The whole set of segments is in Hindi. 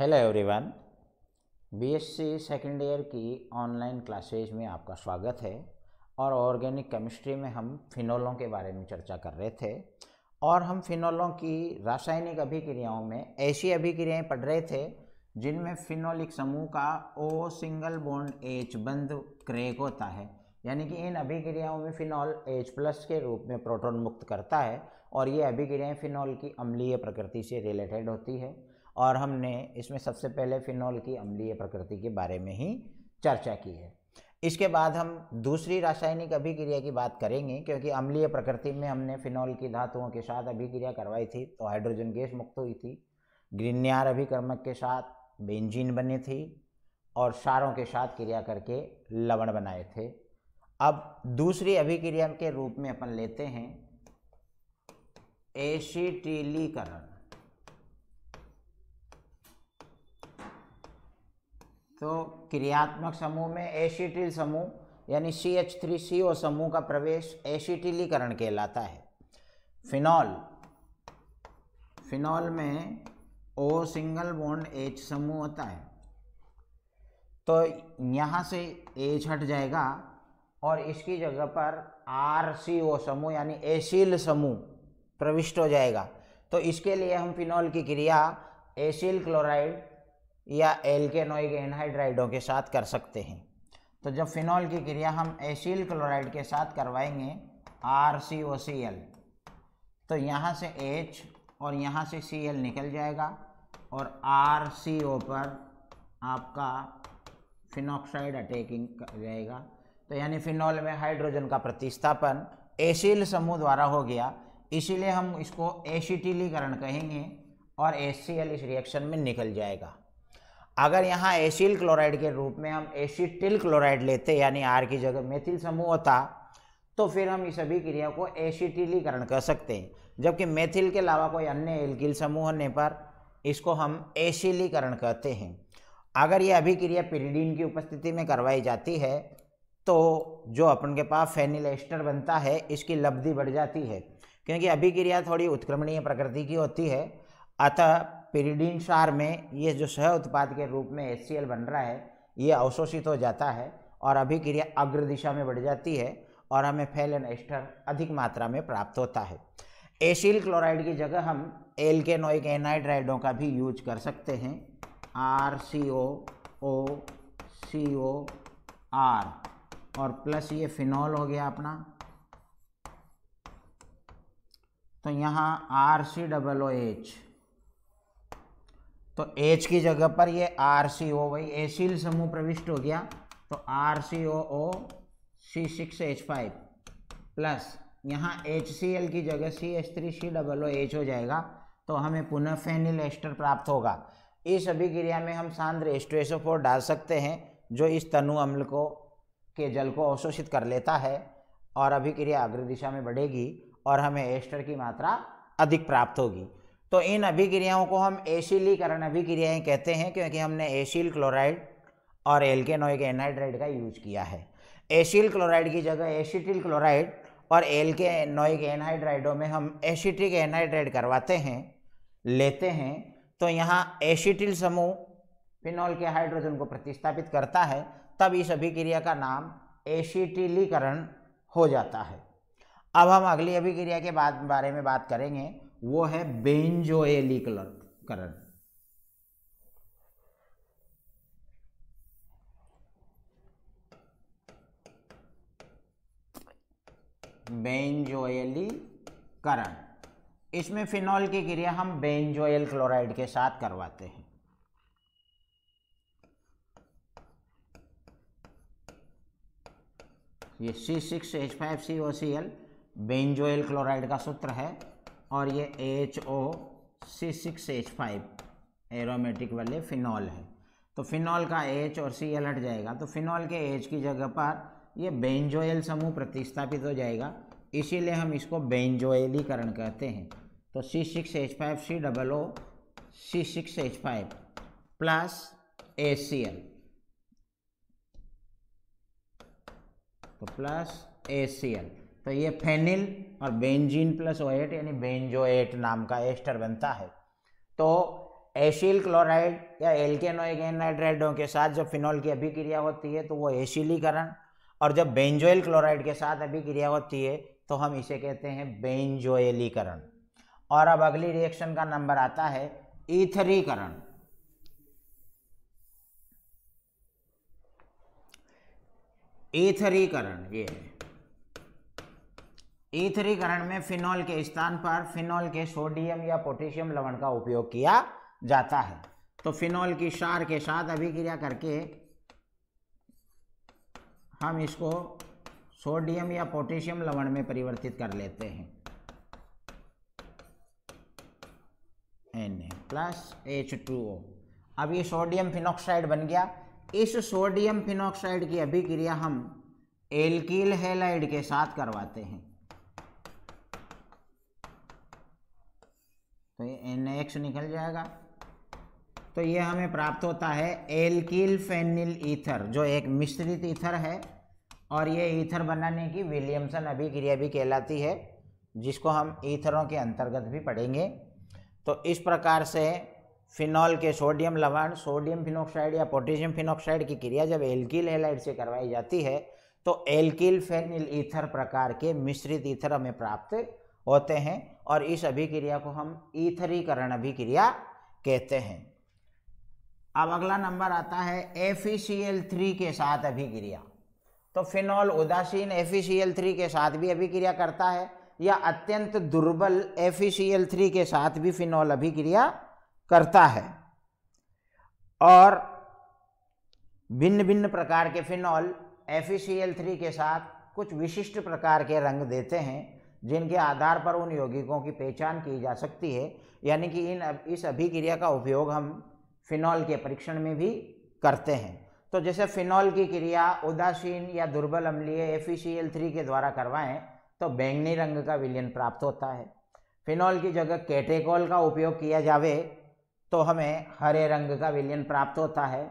hello everyone BSc second year की ऑनलाइन क्लासेज में आपका स्वागत है और ऑर्गेनिक केमिस्ट्री में हम फिनोलों के बारे में चर्चा कर रहे थे और हम फिनोलों की रासायनिक अभिक्रियाओं में ऐसी अभिक्रियाएं पढ़ रहे थे जिनमें फिनोलिक समूह का ओ सिंगल बोन्ड एच बंद क्रेक होता है यानी कि इन अभिक्रियाओं में फिनॉल एच प्लस के रूप में प्रोटोन मुक्त करता है और ये अभिक्रियाएं फिनॉल की अम्लीय प्रकृति से रिलेटेड होती है और हमने इसमें सबसे पहले फिनॉल की अम्लीय प्रकृति के बारे में ही चर्चा की है इसके बाद हम दूसरी रासायनिक अभिक्रिया की बात करेंगे क्योंकि अम्लीय प्रकृति में हमने फिनॉल की धातुओं के साथ अभिक्रिया करवाई थी तो हाइड्रोजन गैस मुक्त हुई थी ग्रिन्यार अभिक्रमक के साथ बेंजीन बनी थी और सारों के साथ क्रिया करके लवण बनाए थे अब दूसरी अभिक्रिया के रूप में अपन लेते हैं एसिटिलीकरण तो क्रियात्मक समूह में एसिटिल समूह यानी सी एच थ्री सी ओ समूह का प्रवेश एसिटिलीकरण कहलाता है फिनॉल फिनॉल में ओ सिंगल बॉन्ड एच समूह होता है तो यहाँ से एच हट जाएगा और इसकी जगह पर आर सी ओ समूह यानी एसिल समूह प्रविष्ट हो जाएगा तो इसके लिए हम फिनॉल की क्रिया एसिल क्लोराइड या एल्केनोइक एनहाइड्राइडों के साथ कर सकते हैं तो जब फिनॉल की क्रिया हम एसिल क्लोराइड के साथ करवाएंगे are C O C L तो यहाँ से एच और यहाँ से सी एल निकल जाएगा और आर सी ओ पर आपका फिनॉक्साइड अटैकिंग जाएगा तो यानी फिनॉल में हाइड्रोजन का प्रतिस्थापन एसिल समूह द्वारा हो गया इसीलिए हम इसको एसिटिलीकरण कहेंगे और एच इस रिएक्शन में निकल जाएगा अगर यहाँ एसिल क्लोराइड के रूप में हम एसिटिल क्लोराइड लेते यानी आर की जगह मेथिल समूह होता तो फिर हम इस सभी क्रिया को एसिटिलीकरण कर सकते हैं जबकि मेथिल के अलावा कोई अन्य एल्किल समूह होने पर इसको हम एसिलीकरण कहते हैं अगर ये अभिक्रिया पिरीडीन की उपस्थिति में करवाई जाती है तो जो अपन के पास फेनिल एस्टर बनता है इसकी लब्धि बढ़ जाती है क्योंकि अभिक्रिया थोड़ी उत्क्रमणीय प्रकृति की होती है अतः पेरिडीन सार में ये जो सह उत्पाद के रूप में एच बन रहा है ये अवशोषित हो जाता है और अभिक्रिया अग्र दिशा में बढ़ जाती है और हमें फैल एस्टर अधिक मात्रा में प्राप्त होता है एसिल क्लोराइड की जगह हम एल के नोइक एनाइड्राइडों का भी यूज कर सकते हैं R C O O C O R और प्लस ये फिनॉल हो गया अपना तो यहाँ R C double O H तो एच की जगह पर ये आर सी ओ वही एसिल समूह प्रविष्ट हो गया तो R C O O C six H five plus यहाँ एच सी एल की जगह C H three C double O H हो जाएगा तो हमें पुनः फेनिल एस्टर प्राप्त होगा इस अभिक्रिया में हम सांद्र एस्ट्रेसोफोर डाल सकते हैं जो इस तनु अम्ल को के जल को अवशोषित कर लेता है और अभिक्रिया अग्र दिशा में बढ़ेगी और हमें एस्टर की मात्रा अधिक प्राप्त होगी तो इन अभिक्रियाओं को हम एशिलीकरण अभिक्रियाएं कहते हैं क्योंकि हमने एशिल क्लोराइड और एल्केनोइक एनहाइड्राइड का यूज किया है एशिल क्लोराइड की जगह एसिटिल क्लोराइड और एल्केनोइक एनहाइड्राइडों में हम एसिटिक एनहाइड्राइड करवाते हैं लेते हैं तो यहाँ एसिटिल समूह फिनॉल के हाइड्रोजन को प्रतिस्थापित करता है तब इस अभिक्रिया का नाम एसिटिलीकरण हो जाता है अब हम अगली अभिक्रिया के बाद बारे में बात करेंगे वो है बेंजोएलीकरण बेंजोएलीकरण इसमें फिनॉल की क्रिया हम बेंजोएल क्लोराइड के साथ करवाते हैं ये C six H five C O C L benzoyl chloride का सूत्र है और ये H O C six H five aromatic वाले फिनॉल है तो फिनॉल का एच और सी एल हट जाएगा तो फिनॉल के एच की जगह पर ये बेंजोयल समूह प्रतिस्थापित हो जाएगा इसीलिए हम इसको बेंजोयलीकरण कहते हैं तो C six H five C double O C six H five plus A C L तो प्लस ए सी एल तो ये फेनिल और बेंजीन प्लस ओएट यानी बेंजोएट नाम का एस्टर बनता है तो एशिल क्लोराइड या एल्केनोइक के साथ जब फिनॉल की अभिक्रिया होती है तो वो एशिलीकरण और जब बेंजोइल क्लोराइड के साथ अभिक्रिया होती है तो हम इसे कहते हैं बेंजोएलीकरण और अब अगली रिएक्शन का नंबर आता है ईथरीकरण ईथरीकरण ये ईथरीकरण में फिनॉल के स्थान पर फिनॉल के सोडियम या पोटेशियम लवण का उपयोग किया जाता है तो फिनॉल की शार के साथ अभिक्रिया करके हम इसको सोडियम या पोटेशियम लवण में परिवर्तित कर लेते हैं N plus H two O अब ये सोडियम फिनॉक्साइड बन गया इस सोडियम फिनॉक्साइड की अभिक्रिया हम एल्किल हेलाइड के साथ करवाते हैं तो ये एन एक्स निकल जाएगा तो ये हमें प्राप्त होता है एल्किल फेनिल ईथर जो एक मिश्रित ईथर है और ये ईथर बनाने की विलियमसन अभिक्रिया भी कहलाती है जिसको हम ईथरों के अंतर्गत भी पढ़ेंगे तो इस प्रकार से फिनॉल के सोडियम लवण सोडियम फिनोक्साइड या पोटेशियम फिनोक्साइड की क्रिया जब एल्किल हेलाइड से करवाई जाती है तो एल्किल फेनिल ईथर प्रकार के मिश्रित ईथर हमें प्राप्त होते हैं और इस अभिक्रिया को हम ईथरीकरण अभिक्रिया कहते हैं अब अगला नंबर आता है एफ थ्री e के साथ अभिक्रिया तो फिनॉल उदासीन एफ थ्री e के साथ भी अभिक्रिया करता है या अत्यंत दुर्बल एफ थ्री e के साथ भी फिनॉल अभिक्रिया करता है और भिन्न भिन्न प्रकार के फिनॉल एफ थ्री के साथ कुछ विशिष्ट प्रकार के रंग देते हैं जिनके आधार पर उन यौगिकों की पहचान की जा सकती है यानी कि इन इस अभिक्रिया का उपयोग हम फिनॉल के परीक्षण में भी करते हैं तो जैसे फिनॉल की क्रिया उदासीन या दुर्बल अम्लीय एफ थ्री e के द्वारा करवाएं तो बैंगनी रंग का विलियन प्राप्त होता है फिनॉल की जगह कैटेकॉल का उपयोग किया जावे तो हमें हरे रंग का विलियन प्राप्त होता है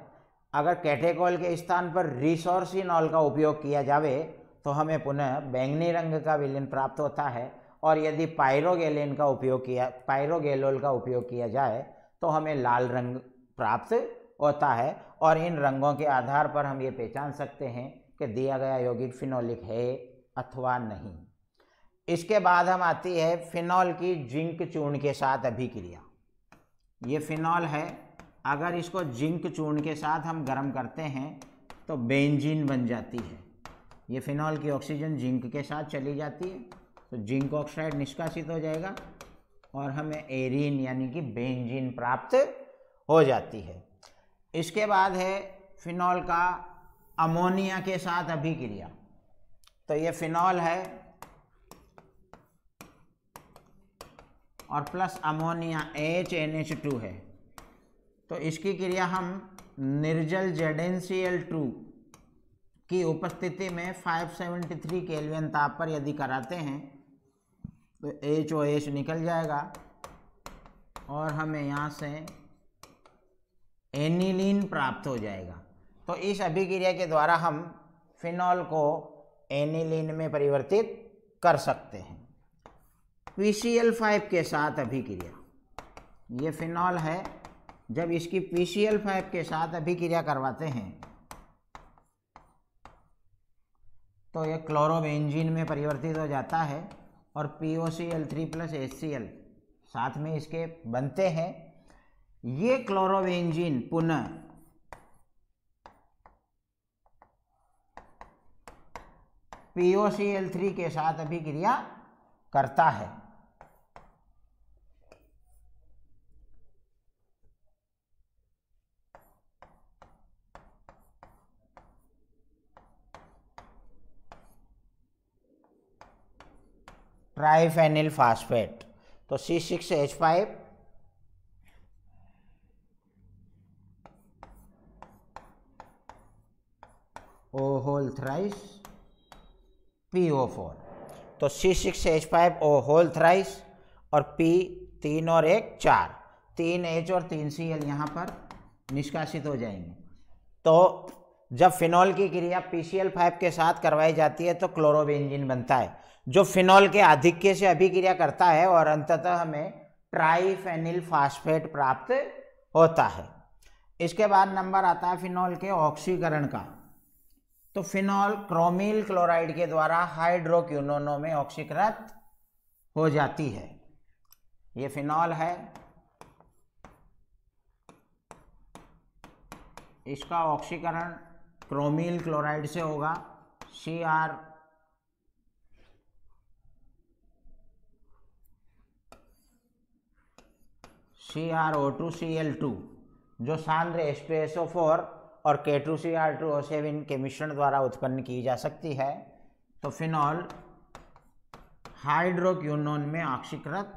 अगर कैटेकॉल के स्थान पर रिसोर्सिनॉल का उपयोग किया जावे तो हमें पुनः बैंगनी रंग का विलयन प्राप्त होता है और यदि पायरोगेलिन का उपयोग किया पायरोगेलोल का उपयोग किया जाए तो हमें लाल रंग प्राप्त होता है और इन रंगों के आधार पर हम ये पहचान सकते हैं कि दिया गया यौगिक फिनोलिक है अथवा नहीं इसके बाद हम आती है फिनॉल की जिंक चूर्ण के साथ अभिक्रिया ये फिनॉल है अगर इसको जिंक चूर्ण के साथ हम गर्म करते हैं तो बेंजीन बन जाती है ये फिनॉल की ऑक्सीजन जिंक के साथ चली जाती है तो जिंक ऑक्साइड निष्कासित हो जाएगा और हमें एरिन यानी कि बेंजीन प्राप्त हो जाती है इसके बाद है फिनॉल का अमोनिया के साथ अभिक्रिया तो ये फिनॉल है और plus ammonia H N H two है तो इसकी क्रिया हम निर्जल जेडेंशियल टू की उपस्थिति में 573 केल्विन ताप पर यदि कराते हैं तो एच ओ एच निकल जाएगा और हमें यहाँ से एनिलीन प्राप्त हो जाएगा तो इस अभिक्रिया के द्वारा हम फिनॉल को एनिलीन में परिवर्तित कर सकते हैं पी सी एल फाइव के साथ अभिक्रिया ये फिनॉल है जब इसकी पी सी एल फाइव के साथ अभिक्रिया करवाते हैं तो ये क्लोरोबेंजीन में परिवर्तित हो जाता है और P O C L three plus H C L साथ में इसके बनते हैं ये क्लोरोबेंजीन पुनः P O C L three के साथ अभिक्रिया करता है ट्राइफेनिल फास्फेट तो C six H five O whole thrice P O four तो C six H five O whole thrice और पी तीन और एक चार तीन एच और तीन सी एल यहाँ पर निष्कासित हो जाएंगे तो जब फिनॉल की क्रिया पीसीएल फाइव के साथ करवाई जाती है तो क्लोरोबेंजिन बनता है जो फिनॉल के आधिक्य से अभिक्रिया करता है और अंततः हमें ट्राइफेनिल फास्फेट प्राप्त होता है इसके बाद नंबर आता है फिनॉल के ऑक्सीकरण का तो फिनॉल क्रोमिल क्लोराइड के द्वारा हाइड्रोक्यूनोनो में ऑक्सीकृत हो जाती है ये फिनॉल है इसका ऑक्सीकरण क्रोमिल क्लोराइड से होगा C R C R O two C L two जो सांद्र S P S O four और K two C R two O seven के मिश्रण द्वारा उत्पन्न की जा सकती है तो फिनॉल हाइड्रोक्यूनोन में ऑक्सीकृत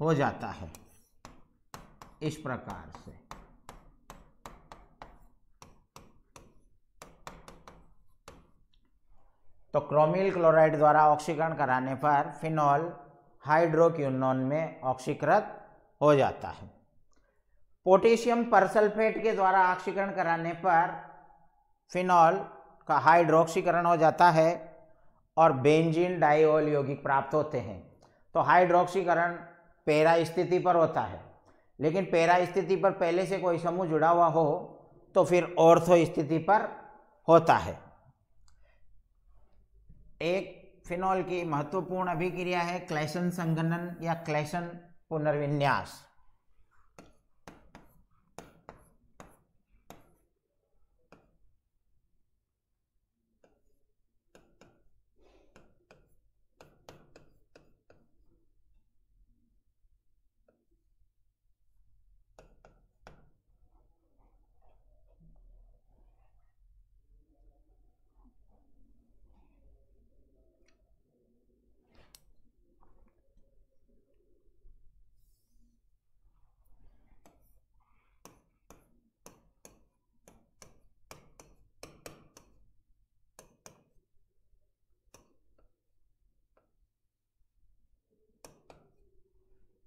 हो जाता है इस प्रकार से तो क्रोमिल क्लोराइड द्वारा ऑक्सीकरण कराने पर फिनॉल हाइड्रोक्यूनोन में ऑक्सीकृत हो जाता है पोटेशियम परसल्फेट के द्वारा ऑक्सीकरण कराने पर फिनॉल का हाइड्रोक्सीकरण हो जाता है और बेंजीन डाइओल यौगिक प्राप्त होते हैं तो हाइड्रोक्सीकरण पेरा स्थिति पर होता है लेकिन पेरा स्थिति पर पहले से कोई समूह जुड़ा हुआ हो तो फिर ऑर्थो स्थिति पर होता है एक फिनॉल की महत्वपूर्ण अभिक्रिया है क्लैशन संगणन या क्लैशन पुनर्विन्यास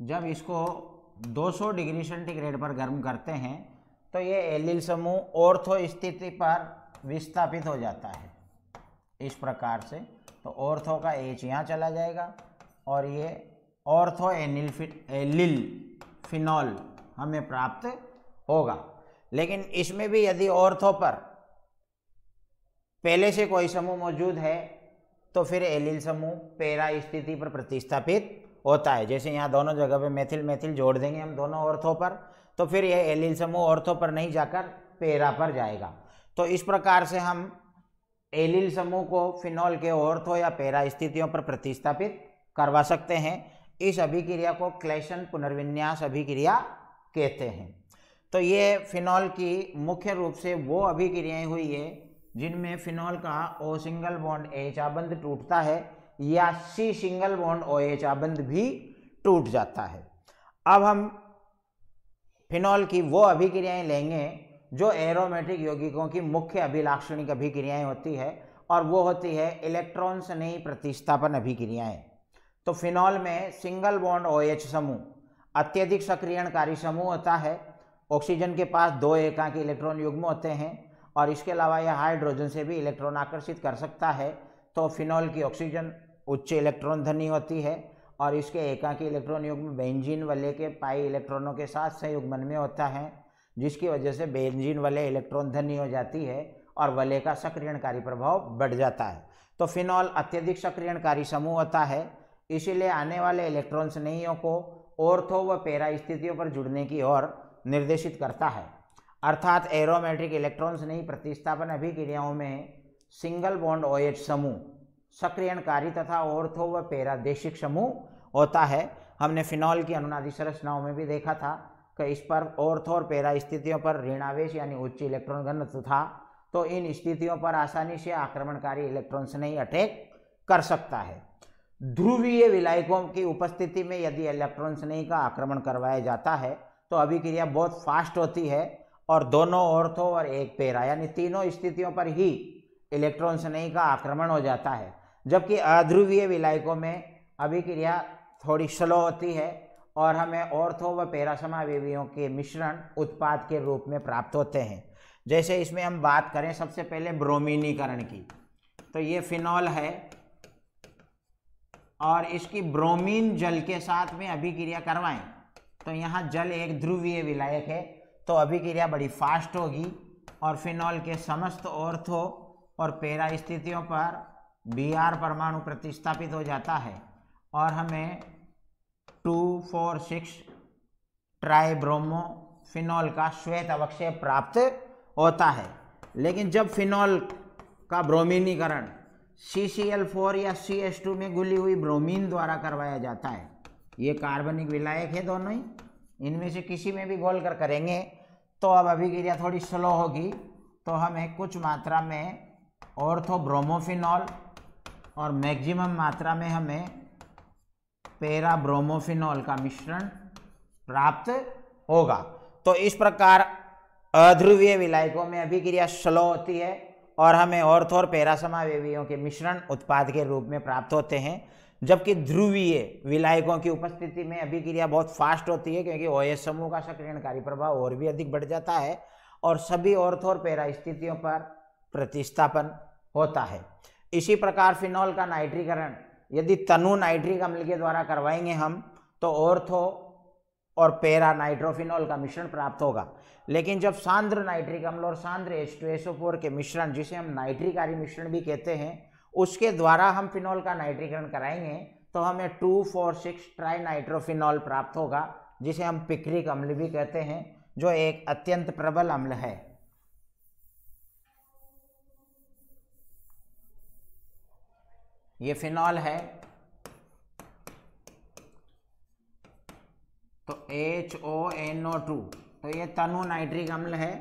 जब इसको 200 डिग्री सेंटीग्रेड पर गर्म करते हैं तो ये एलिल समूह ऑर्थो स्थिति पर विस्थापित हो जाता है इस प्रकार से तो ऑर्थो का एच यहाँ चला जाएगा और ये ऑर्थो एनिल एलिल फिनॉल हमें प्राप्त होगा लेकिन इसमें भी यदि ऑर्थो पर पहले से कोई समूह मौजूद है तो फिर एलिल समूह पेरा स्थिति पर प्रतिस्थापित होता है जैसे यहाँ दोनों जगह पे मेथिल मेथिल जोड़ देंगे हम दोनों औरथों पर तो फिर यह एलिल समूह औरथों पर नहीं जाकर पेरा पर जाएगा तो इस प्रकार से हम एलिल समूह को फिनॉल के औरथों या पेरा स्थितियों पर प्रतिस्थापित करवा सकते हैं इस अभिक्रिया को क्लेशन पुनर्विन्यास अभिक्रिया कहते हैं तो ये फिनॉल की मुख्य रूप से वो अभिक्रियाएँ हुई है जिनमें फिनॉल का ओ सिंगल बॉन्ड एचाबंद टूटता है या C single bond O H आबंध भी टूट जाता है अब हम फिनॉल की वो अभिक्रियाएं लेंगे जो एरोमेटिक यौगिकों की मुख्य अभिलाक्षणिक अभिक्रियाएं होती है और वो होती है इलेक्ट्रॉन से नई प्रतिस्थापन अभिक्रियाएं तो फिनॉल में सिंगल बॉन्ड ओ एच समूह अत्यधिक सक्रियणकारी समूह होता है ऑक्सीजन के पास दो एकांक इलेक्ट्रॉन युग्म होते हैं और इसके अलावा यह हाइड्रोजन से भी इलेक्ट्रॉन आकर्षित कर सकता है तो फिनॉल की ऑक्सीजन उच्च इलेक्ट्रॉन धनी होती है और इसके एकाकी इलेक्ट्रॉन युग्म बेंजीन वाले के पाई इलेक्ट्रॉनों के साथ संयुग्मन में होता है जिसकी वजह से बेंजीन वाले इलेक्ट्रॉन धनी हो जाती है और वले का सक्रियणकारी प्रभाव बढ़ जाता है तो फिनॉल अत्यधिक सक्रियणकारी समूह होता है इसीलिए आने वाले इलेक्ट्रॉन स्नेहियों को ओर्थो व पेरा स्थितियों पर जुड़ने की ओर निर्देशित करता है अर्थात एरोमेट्रिक इलेक्ट्रॉन स्नेही प्रतिस्थापन अभिक्रियाओं में सिंगल बॉन्ड ओएच समूह सक्रियणकारी तथा ओर्थो व देशिक समूह होता है हमने फिनॉल की अनुनादी संरचनाओं में भी देखा था कि इस पर ओर्थो और पेरा स्थितियों पर ऋणावेश यानी उच्च इलेक्ट्रॉन घनत्व था तो इन स्थितियों पर आसानी से आक्रमणकारी इलेक्ट्रॉन से नहीं अटैक कर सकता है ध्रुवीय विलायकों की उपस्थिति में यदि इलेक्ट्रॉन नहीं का आक्रमण करवाया जाता है तो अभिक्रिया बहुत फास्ट होती है और दोनों ओर्थो और एक पेरा यानी तीनों स्थितियों पर ही इलेक्ट्रॉन नहीं का आक्रमण हो जाता है जबकि अध्रुवीय विलायकों में अभिक्रिया थोड़ी स्लो होती है और हमें ऑर्थो व पैरासमा अभिवियों के मिश्रण उत्पाद के रूप में प्राप्त होते हैं जैसे इसमें हम बात करें सबसे पहले ब्रोमिनीकरण की तो ये फिनॉल है और इसकी ब्रोमीन जल के साथ में अभिक्रिया करवाएं तो यहाँ जल एक ध्रुवीय विलायक है तो अभिक्रिया बड़ी फास्ट होगी और फिनॉल के समस्त ऑर्थो और पैरा स्थितियों पर बी आर परमाणु प्रतिस्थापित हो जाता है और हमें two four six tribromo phenol का श्वेत अवक्षय प्राप्त होता है लेकिन जब फिनॉल का ब्रोमिनीकरण सी सी एल फोर या सी एस टू में घुली हुई ब्रोमीन द्वारा करवाया जाता है ये कार्बनिक विलायक है दोनों ही इनमें से किसी में भी घोल कर करेंगे तो अब अभिक्रिया थोड़ी स्लो होगी तो हमें कुछ मात्रा में ऑर्थोब्रोमोफिनॉल और मैक्सिमम मात्रा में हमें पेरा ब्रोमोफिनॉल का मिश्रण प्राप्त होगा तो इस प्रकार अध्रुवीय विलायकों में अभिक्रिया स्लो होती है और हमें ऑर्थ और पैरासमावेवियों के मिश्रण उत्पाद के रूप में प्राप्त होते हैं जबकि ध्रुवीय विलायकों की उपस्थिति में अभिक्रिया बहुत फास्ट होती है क्योंकि ओ समूह का सक्रियणकारी प्रभाव और भी अधिक बढ़ जाता है और सभी ऑर्थ और पेरा स्थितियों पर प्रतिस्थापन होता है इसी प्रकार फिनॉल का नाइट्रीकरण यदि तनु नाइट्रिक अम्ल के द्वारा करवाएंगे हम तो ओर्थो और पेरा नाइट्रोफिनॉल का मिश्रण प्राप्त होगा लेकिन जब सांद्र नाइट्रिक अम्ल और सांद्र एच टू एसओ फोर के मिश्रण जिसे हम नाइट्रिकारी मिश्रण भी कहते हैं उसके द्वारा हम फिनॉल का नाइट्रीकरण कराएंगे तो हमें two four six tri nitrophenol प्राप्त होगा जिसे हम पिक्रिक अम्ल भी कहते हैं जो एक अत्यंत प्रबल अम्ल है ये फिनॉल है तो H O N O two तो ये तनु नाइट्रिक अम्ल है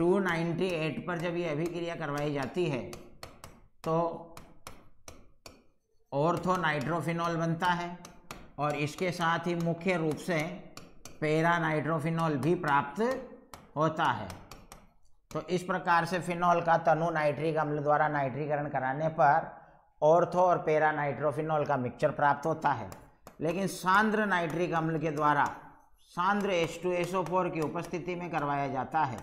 298 पर जब ये अभिक्रिया करवाई जाती है तो ऑर्थो नाइट्रोफिनॉल बनता है और इसके साथ ही मुख्य रूप से पेरा नाइट्रोफिनॉल भी प्राप्त होता है तो इस प्रकार से फिनॉल का तनु नाइट्रिक अम्ल द्वारा नाइट्रीकरण कराने पर ऑर्थो और पेरा नाइट्रोफिनॉल का मिक्सचर प्राप्त होता है लेकिन सांद्र नाइट्रिक अम्ल के द्वारा सांद्र एच टू एस की उपस्थिति में करवाया जाता है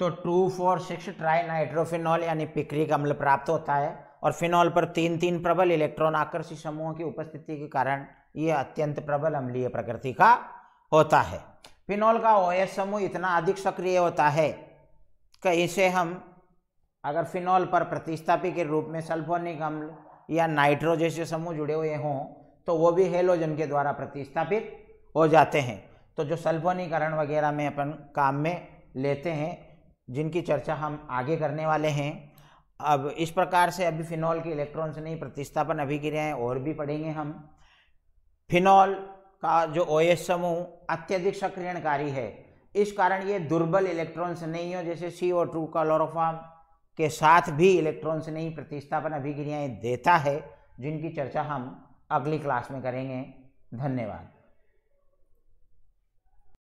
तो two four six tri nitrophenol यानी पिक्रिक अम्ल प्राप्त होता है और फिनॉल पर तीन तीन प्रबल इलेक्ट्रॉन आकर्षी समूह की उपस्थिति के कारण यह अत्यंत प्रबल अम्लीय प्रकृति का होता है फिनॉल का ओ समूह इतना अधिक सक्रिय होता है कि इसे हम अगर फिनॉल पर प्रतिस्थापी के रूप में सल्फोनिक अम्ल या नाइट्रो जैसे समूह जुड़े हुए हों तो वो भी हेलोजन के द्वारा प्रतिस्थापित हो जाते हैं तो जो सल्फोनीकरण वगैरह में अपन काम में लेते हैं जिनकी चर्चा हम आगे करने वाले हैं अब इस प्रकार से अभी फिनॉल के इलेक्ट्रॉन से नहीं प्रतिस्थापन अभी और भी पढ़ेंगे हम फिनॉल का जो ओ समूह अत्यधिक सक्रियणकारी है इस कारण ये दुर्बल इलेक्ट्रॉन्स नहीं हो जैसे सी ओ टू क्लोरोफार्म के साथ भी इलेक्ट्रॉन्स नहीं प्रतिस्थापन अभिक्रियाएं देता है जिनकी चर्चा हम अगली क्लास में करेंगे धन्यवाद